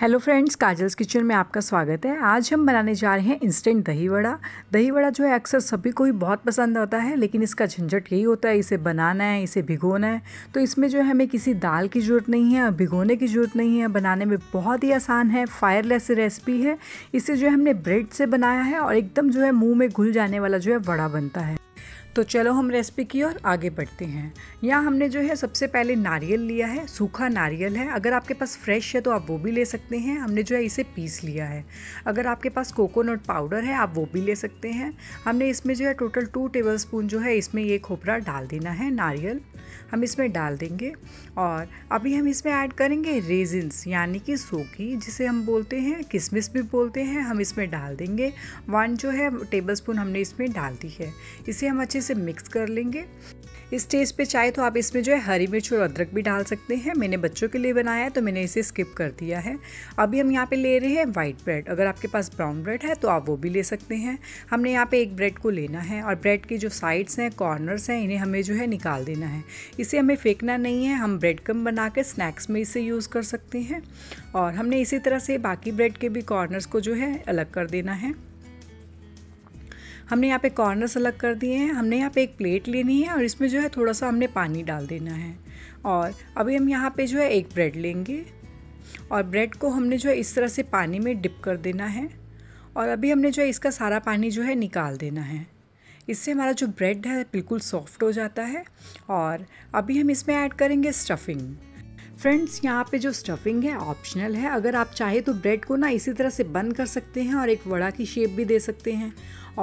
hello friends kajals kitchen में आपका स्वागत है आज हम बनाने जा रहे हैं इंस्टेंट दही वड़ा दही वड़ा जो है अक्सर सभी को ही बहुत पसंद होता है लेकिन इसका झंझट यही होता है इसे बनाना है इसे भिगोना है तो इसमें जो है हमें किसी दाल की ज़रूरत नहीं है भिगोने की ज़रूरत नहीं है बनाने में बहुत ही आसान है फायरलेस रेसिपी है इसे जो है हमने ब्रेड से बनाया है और एकदम जो है मुँह में घुल जाने वाला जो है वड़ा बनता है तो चलो हम रेसिपी की ओर आगे बढ़ते हैं यहाँ हमने जो है सबसे पहले नारियल लिया है सूखा नारियल है अगर आपके पास फ्रेश है तो आप वो भी ले सकते हैं हमने जो है इसे पीस लिया है अगर आपके पास कोकोनट पाउडर है आप वो भी ले सकते हैं हमने इसमें जो है टोटल टू टेबल स्पून जो है इसमें ये खोपरा डाल देना है नारियल हम इसमें डाल देंगे और अभी हम इसमें ऐड करेंगे रेजिन्स यानी कि सूखी जिसे हम बोलते हैं किसमिस भी बोलते हैं हम इसमें डाल देंगे वन जो है टेबल स्पून हमने इसमें डाल दी है इसे हम अच्छे अच्छे से मिक्स कर लेंगे इस स्टेज पे चाहे तो आप इसमें जो है हरी मिर्च और अदरक भी डाल सकते हैं मैंने बच्चों के लिए बनाया है तो मैंने इसे स्किप कर दिया है अभी हम यहाँ पे ले रहे हैं वाइट ब्रेड अगर आपके पास ब्राउन ब्रेड है तो आप वो भी ले सकते हैं हमने यहाँ पे एक ब्रेड को लेना है और ब्रेड की जो साइड्स हैं कॉर्नर्स हैं इन्हें हमें जो है निकाल देना है इसे हमें फेंकना नहीं है हम ब्रेड कम बना कर स्नैक्स में इसे यूज़ कर सकते हैं और हमने इसी तरह से बाकी ब्रेड के भी कॉर्नर्स को जो है अलग कर देना है हमने यहाँ पे कॉर्नर्स अलग कर दिए हैं हमने यहाँ पे एक प्लेट लेनी है और इसमें जो है थोड़ा सा हमने पानी डाल देना है और अभी हम यहाँ पे जो है एक ब्रेड लेंगे और ब्रेड को हमने जो है इस तरह से पानी में डिप कर देना है और अभी हमने जो है इसका सारा पानी जो है निकाल देना है इससे हमारा जो ब्रेड है बिल्कुल सॉफ्ट हो जाता है और अभी हम इसमें ऐड करेंगे स्टफिंग फ्रेंड्स यहाँ पे जो स्टफिंग है ऑप्शनल है अगर आप चाहे तो ब्रेड को ना इसी तरह से बंद कर सकते हैं और एक वड़ा की शेप भी दे सकते हैं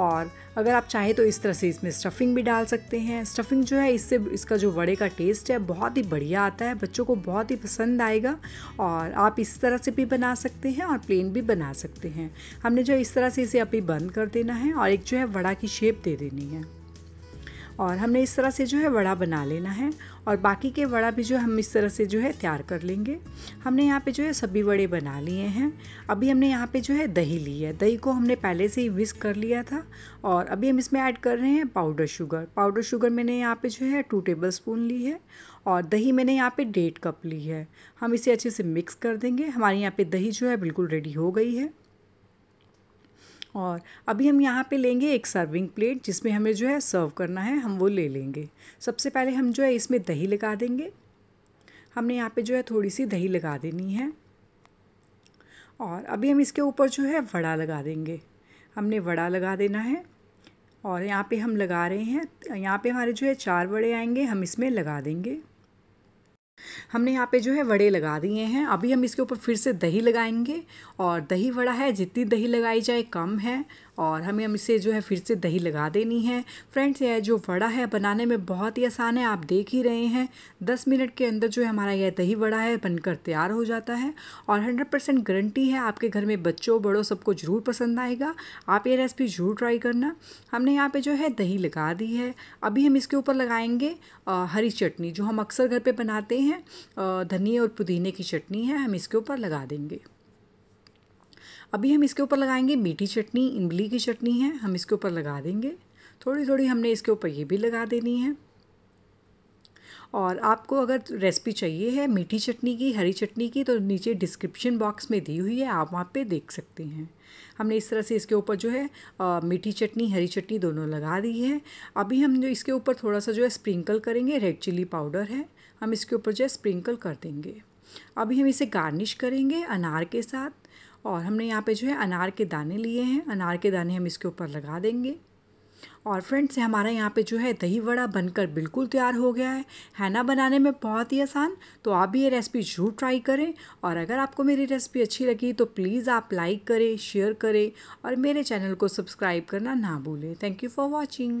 और अगर आप चाहे तो इस तरह से इसमें स्टफिंग भी डाल सकते हैं स्टफिंग जो है इससे इसका जो वड़े का टेस्ट है बहुत ही बढ़िया आता है बच्चों को बहुत ही पसंद आएगा और आप इस तरह से भी बना सकते हैं और प्लेन भी बना सकते हैं हमने जो इस तरह से इसे अभी बंद कर देना है और एक जो है वड़ा की शेप दे देनी है और हमने इस तरह से जो है वड़ा बना लेना है और बाकी के वड़ा भी जो हम इस तरह से जो है तैयार कर लेंगे हमने यहाँ पे जो है सभी वड़े बना लिए हैं अभी हमने यहाँ पे जो है दही ली है दही को हमने पहले से ही विस्क कर लिया था और अभी हम इसमें ऐड कर रहे हैं पाउडर शुगर पाउडर शुगर मैंने यहाँ पे जो है टू टेबल स्पून ली है और दही मैंने यहाँ पे डेढ़ कप ली है हम इसे अच्छे से मिक्स कर देंगे हमारे यहाँ पे दही जो है बिल्कुल रेडी हो गई है और अभी हम यहाँ पे लेंगे एक सर्विंग प्लेट जिसमें हमें जो है सर्व करना है हम वो ले लेंगे सबसे पहले हम जो है इसमें दही लगा देंगे हमने यहाँ पे जो है थोड़ी सी दही लगा देनी है और अभी हम इसके ऊपर जो है वड़ा लगा देंगे हमने वड़ा लगा देना है और यहाँ पे हम लगा रहे हैं यहाँ पे हमारे जो है चार वड़े आएंगे हम इसमें लगा देंगे हमने यहाँ पे जो है वड़े लगा दिए हैं अभी हम इसके ऊपर फिर से दही लगाएंगे और दही वड़ा है जितनी दही लगाई जाए कम है और हमें हम इसे जो है फिर से दही लगा देनी है फ्रेंड्स यह जो वड़ा है बनाने में बहुत ही आसान है आप देख ही रहे हैं दस मिनट के अंदर जो है हमारा यह दही वड़ा है बनकर तैयार हो जाता है और हंड्रेड परसेंट गारंटी है आपके घर में बच्चों बड़ों सबको ज़रूर पसंद आएगा आप ये रेसिपी ज़रूर ट्राई करना हमने यहाँ पर जो है दही लगा दी है अभी हम इसके ऊपर लगाएंगे हरी चटनी जो हम अक्सर घर पर बनाते हैं धनिया और पुदीने की चटनी है हम इसके ऊपर लगा देंगे अभी हम इसके ऊपर लगाएंगे मीठी चटनी इमली की चटनी है हम इसके ऊपर लगा देंगे थोड़ी थोड़ी हमने इसके ऊपर ये भी लगा देनी है और आपको अगर रेसिपी चाहिए है मीठी चटनी की हरी चटनी की तो नीचे डिस्क्रिप्शन बॉक्स में दी हुई है आप वहाँ पे देख सकते हैं हमने इस तरह से इसके ऊपर जो है आ, मीठी चटनी हरी चटनी दोनों लगा दी है अभी हम जो इसके ऊपर थोड़ा सा जो है स्प्रिंकल करेंगे रेड चिली पाउडर है हम इसके ऊपर जो है स्प्रिंकल कर देंगे अभी हम इसे गार्निश करेंगे अनार के साथ और हमने यहाँ पे जो है अनार के दाने लिए हैं अनार के दाने हम इसके ऊपर लगा देंगे और फ्रेंड्स हमारा यहाँ पे जो है दही वड़ा बनकर बिल्कुल तैयार हो गया है है ना बनाने में बहुत ही आसान तो आप भी ये रेसिपी जरूर ट्राई करें और अगर आपको मेरी रेसिपी अच्छी लगी तो प्लीज़ आप लाइक करें शेयर करें और मेरे चैनल को सब्सक्राइब करना ना भूलें थैंक यू फॉर वॉचिंग